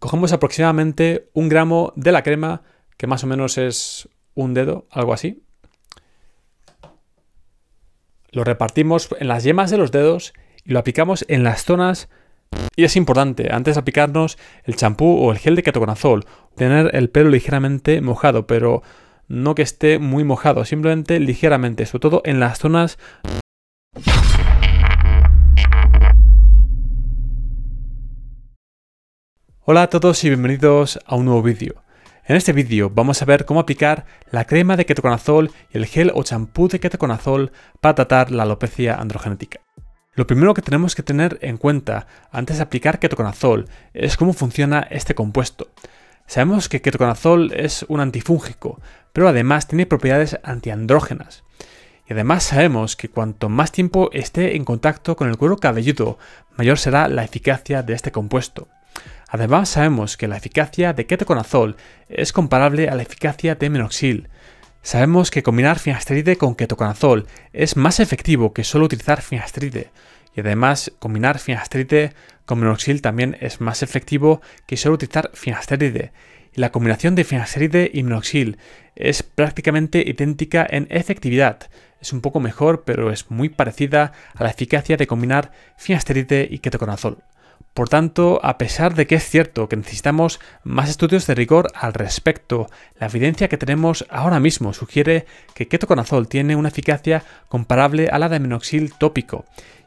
Cogemos aproximadamente un gramo de la crema, que más o menos es un dedo, algo así. Lo repartimos en las yemas de los dedos y lo aplicamos en las zonas y es importante, antes de aplicarnos el champú o el gel de ketoconazol, tener el pelo ligeramente mojado, pero no que esté muy mojado, simplemente ligeramente, sobre todo en las zonas Hola a todos y bienvenidos a un nuevo vídeo. En este vídeo vamos a ver cómo aplicar la crema de ketoconazol y el gel o champú de ketoconazol para tratar la alopecia androgenética. Lo primero que tenemos que tener en cuenta antes de aplicar ketoconazol es cómo funciona este compuesto. Sabemos que ketoconazol es un antifúngico, pero además tiene propiedades antiandrógenas. Y además sabemos que cuanto más tiempo esté en contacto con el cuero cabelludo, mayor será la eficacia de este compuesto. Además, sabemos que la eficacia de ketoconazol es comparable a la eficacia de minoxil. Sabemos que combinar finasteride con ketoconazol es más efectivo que solo utilizar finasteride. Y además, combinar finasteride con minoxil también es más efectivo que solo utilizar finasteride. Y la combinación de finasteride y minoxil es prácticamente idéntica en efectividad. Es un poco mejor, pero es muy parecida a la eficacia de combinar finasteride y ketoconazol. Por tanto, a pesar de que es cierto que necesitamos más estudios de rigor al respecto, la evidencia que tenemos ahora mismo sugiere que ketoconazol tiene una eficacia comparable a la de aminoxil tópico.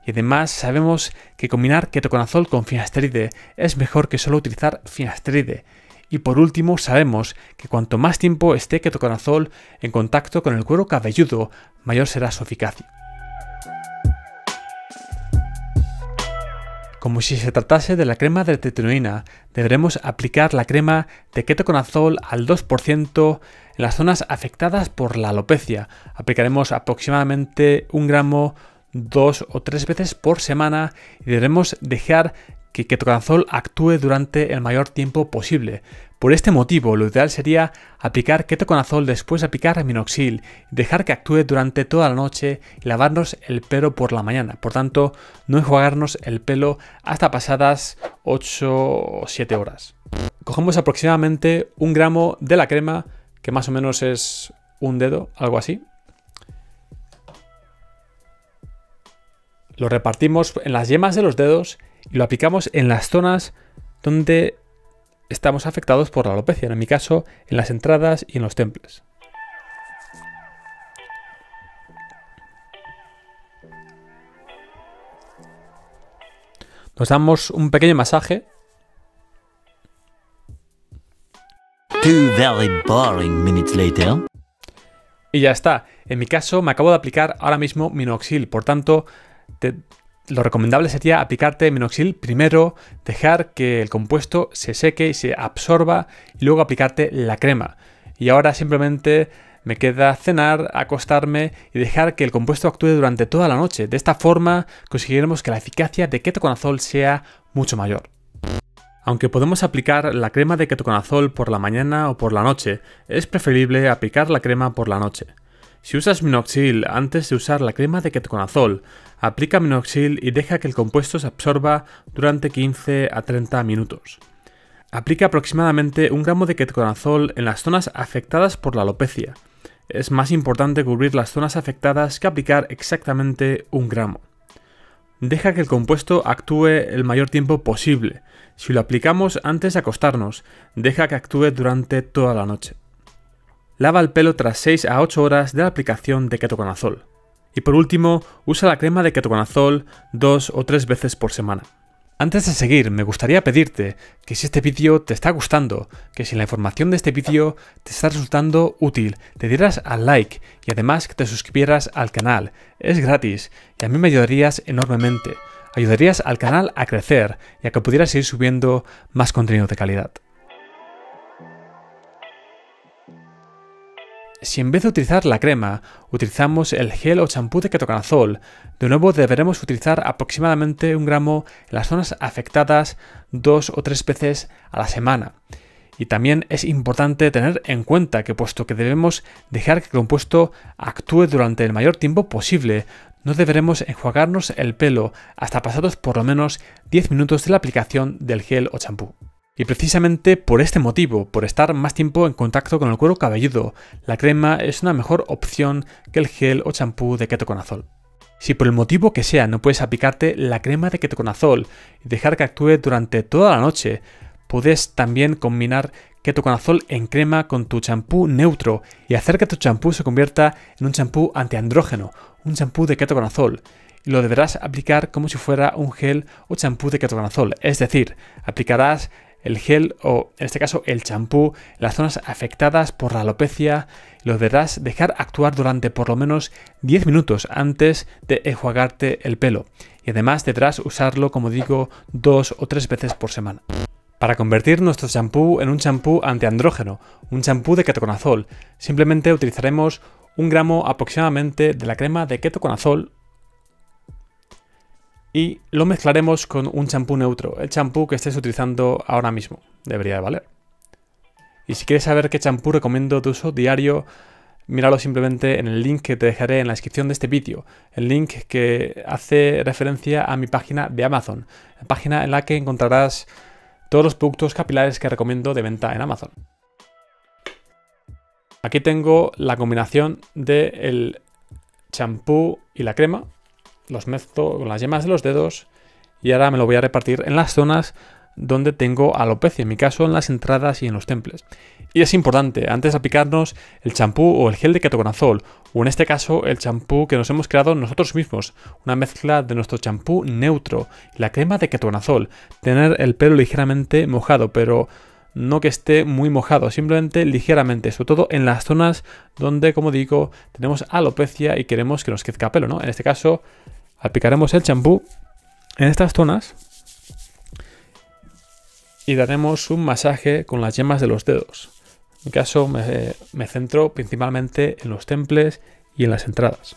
Y además sabemos que combinar ketoconazol con finasteride es mejor que solo utilizar finasteride. Y por último, sabemos que cuanto más tiempo esté ketoconazol en contacto con el cuero cabelludo, mayor será su eficacia. Como si se tratase de la crema de tetruína deberemos aplicar la crema de ketoconazol al 2% en las zonas afectadas por la alopecia. Aplicaremos aproximadamente un gramo dos o tres veces por semana y deberemos dejar que ketoconazol actúe durante el mayor tiempo posible. Por este motivo, lo ideal sería aplicar ketoconazol después de aplicar minoxil, dejar que actúe durante toda la noche y lavarnos el pelo por la mañana. Por tanto, no enjuagarnos el pelo hasta pasadas 8 o 7 horas. Cogemos aproximadamente un gramo de la crema, que más o menos es un dedo, algo así, lo repartimos en las yemas de los dedos y lo aplicamos en las zonas donde estamos afectados por la alopecia, en mi caso, en las entradas y en los temples. Nos damos un pequeño masaje. Y ya está. En mi caso, me acabo de aplicar ahora mismo minoxil, por tanto, lo recomendable sería aplicarte minoxil primero, dejar que el compuesto se seque y se absorba y luego aplicarte la crema. Y ahora simplemente me queda cenar, acostarme y dejar que el compuesto actúe durante toda la noche. De esta forma conseguiremos que la eficacia de ketoconazol sea mucho mayor. Aunque podemos aplicar la crema de ketoconazol por la mañana o por la noche, es preferible aplicar la crema por la noche. Si usas minoxidil antes de usar la crema de ketoconazol, aplica minoxidil y deja que el compuesto se absorba durante 15 a 30 minutos. Aplica aproximadamente un gramo de ketoconazol en las zonas afectadas por la alopecia. Es más importante cubrir las zonas afectadas que aplicar exactamente un gramo. Deja que el compuesto actúe el mayor tiempo posible. Si lo aplicamos antes de acostarnos, deja que actúe durante toda la noche. Lava el pelo tras 6 a 8 horas de la aplicación de ketoconazol. Y por último, usa la crema de ketoconazol dos o tres veces por semana. Antes de seguir, me gustaría pedirte que si este vídeo te está gustando, que si la información de este vídeo te está resultando útil, te dieras al like y además que te suscribieras al canal. Es gratis y a mí me ayudarías enormemente. Ayudarías al canal a crecer y a que pudieras seguir subiendo más contenido de calidad. Si en vez de utilizar la crema, utilizamos el gel o champú de ketoconazol, de nuevo deberemos utilizar aproximadamente un gramo en las zonas afectadas dos o tres veces a la semana. Y también es importante tener en cuenta que puesto que debemos dejar que el compuesto actúe durante el mayor tiempo posible, no deberemos enjuagarnos el pelo hasta pasados por lo menos 10 minutos de la aplicación del gel o champú. Y precisamente por este motivo, por estar más tiempo en contacto con el cuero cabelludo, la crema es una mejor opción que el gel o champú de ketoconazol. Si por el motivo que sea no puedes aplicarte la crema de ketoconazol y dejar que actúe durante toda la noche, puedes también combinar ketoconazol en crema con tu champú neutro y hacer que tu champú se convierta en un champú antiandrógeno, un champú de ketoconazol. Y lo deberás aplicar como si fuera un gel o champú de ketoconazol, es decir, aplicarás el gel o en este caso el champú las zonas afectadas por la alopecia. Lo deberás dejar actuar durante por lo menos 10 minutos antes de enjuagarte el pelo y además deberás usarlo como digo dos o tres veces por semana para convertir nuestro champú en un champú antiandrógeno, un champú de ketoconazol. Simplemente utilizaremos un gramo aproximadamente de la crema de ketoconazol y lo mezclaremos con un champú neutro, el champú que estés utilizando ahora mismo. Debería de valer. Y si quieres saber qué champú recomiendo de uso diario, míralo simplemente en el link que te dejaré en la descripción de este vídeo, el link que hace referencia a mi página de Amazon, página en la que encontrarás todos los productos capilares que recomiendo de venta en Amazon. Aquí tengo la combinación del de champú y la crema, los mezclo con las yemas de los dedos y ahora me lo voy a repartir en las zonas donde tengo alopecia, en mi caso en las entradas y en los temples. Y es importante, antes de aplicarnos el champú o el gel de ketoconazol, o en este caso el champú que nos hemos creado nosotros mismos, una mezcla de nuestro champú neutro y la crema de ketoconazol, tener el pelo ligeramente mojado, pero no que esté muy mojado, simplemente ligeramente, sobre todo en las zonas donde, como digo, tenemos alopecia y queremos que nos crezca pelo, ¿no? En este caso, Aplicaremos el champú en estas zonas y daremos un masaje con las yemas de los dedos. En mi caso me, centro principalmente en los temples y en las entradas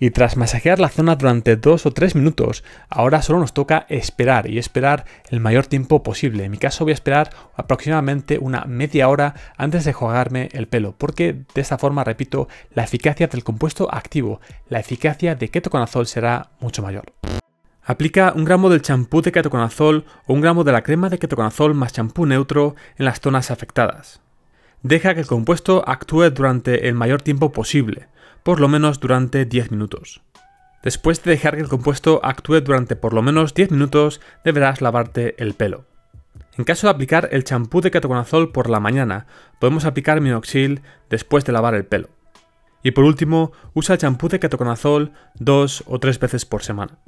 y tras masajear la zona durante 2 o 3 minutos, ahora solo nos toca esperar y esperar el mayor tiempo posible. En mi caso voy a esperar aproximadamente una media hora antes de jugarme el pelo, porque de esta forma, repito, la eficacia del compuesto activo, la eficacia de ketoconazol será mucho mayor. Aplica un gramo del champú de ketoconazol o un gramo de la crema de ketoconazol más champú neutro en las zonas afectadas. Deja que el compuesto actúe durante el mayor tiempo posible por lo menos durante 10 minutos. Después de dejar que el compuesto actúe durante por lo menos 10 minutos, deberás lavarte el pelo. En caso de aplicar el champú de ketoconazol por la mañana, podemos aplicar minoxil después de lavar el pelo. Y por último, usa el champú de ketoconazol dos o tres veces por semana.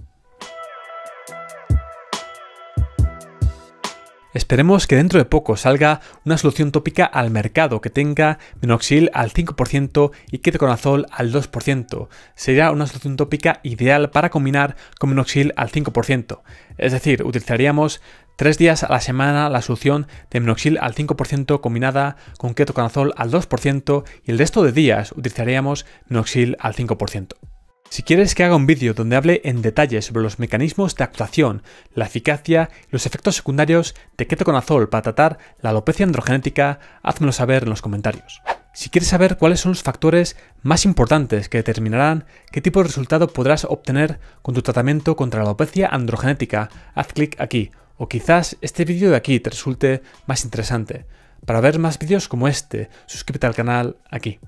Esperemos que dentro de poco salga una solución tópica al mercado que tenga minoxil al 5% y ketoconazol al 2%. Sería una solución tópica ideal para combinar con minoxil al 5%. Es decir, utilizaríamos 3 días a la semana la solución de minoxil al 5% combinada con ketoconazol al 2% y el resto de días utilizaríamos minoxil al 5%. Si quieres que haga un vídeo donde hable en detalle sobre los mecanismos de actuación, la eficacia y los efectos secundarios de ketoconazol para tratar la alopecia androgenética, házmelo saber en los comentarios. Si quieres saber cuáles son los factores más importantes que determinarán qué tipo de resultado podrás obtener con tu tratamiento contra la alopecia androgenética, haz clic aquí, o quizás este vídeo de aquí te resulte más interesante. Para ver más vídeos como este, suscríbete al canal aquí.